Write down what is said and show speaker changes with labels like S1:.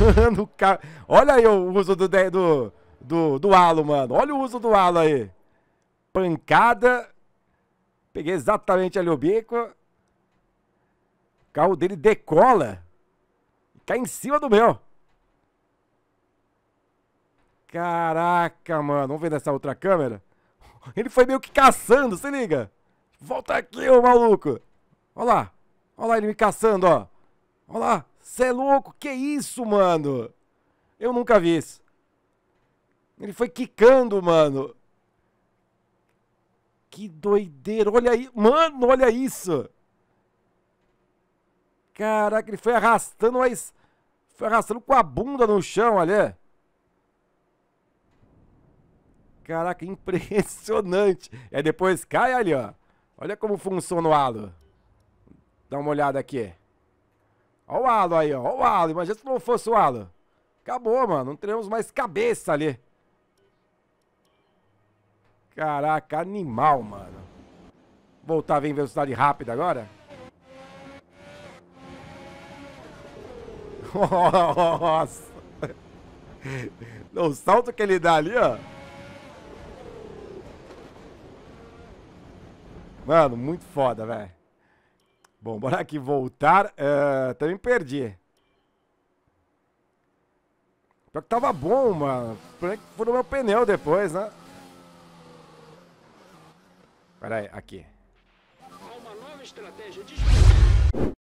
S1: Mano, cara... olha aí o uso do, do, do, do halo, mano. Olha o uso do halo aí. Pancada. Peguei exatamente ali o bico. O carro dele decola. Cai em cima do meu. Caraca, mano. Vamos ver nessa outra câmera. Ele foi meio que caçando, se liga. Volta aqui, ô maluco. Olha lá. Olha lá ele me caçando, ó. Olha lá. Cê é louco? Que isso, mano? Eu nunca vi isso. Ele foi quicando, mano. Que doideira. Olha aí. Mano, olha isso. Caraca, ele foi arrastando, mas. Foi arrastando com a bunda no chão, olha. É. Caraca, impressionante. É depois cai ali, ó. Olha como funciona o halo. Dá uma olhada aqui. Ó o Alo aí, ó. ó o Alo. Imagina se não fosse o Alo. Acabou, mano. Não teremos mais cabeça ali. Caraca, animal, mano. Voltar em velocidade rápida
S2: agora. Nossa. O salto que ele dá ali, ó. Mano, muito foda, velho.
S1: Bom, bora aqui voltar. Uh, é, também perdi. Pior que tava bom, mano. Foi no meu pneu depois, né?
S3: Pera aí, aqui.
S4: Há uma nova estratégia de...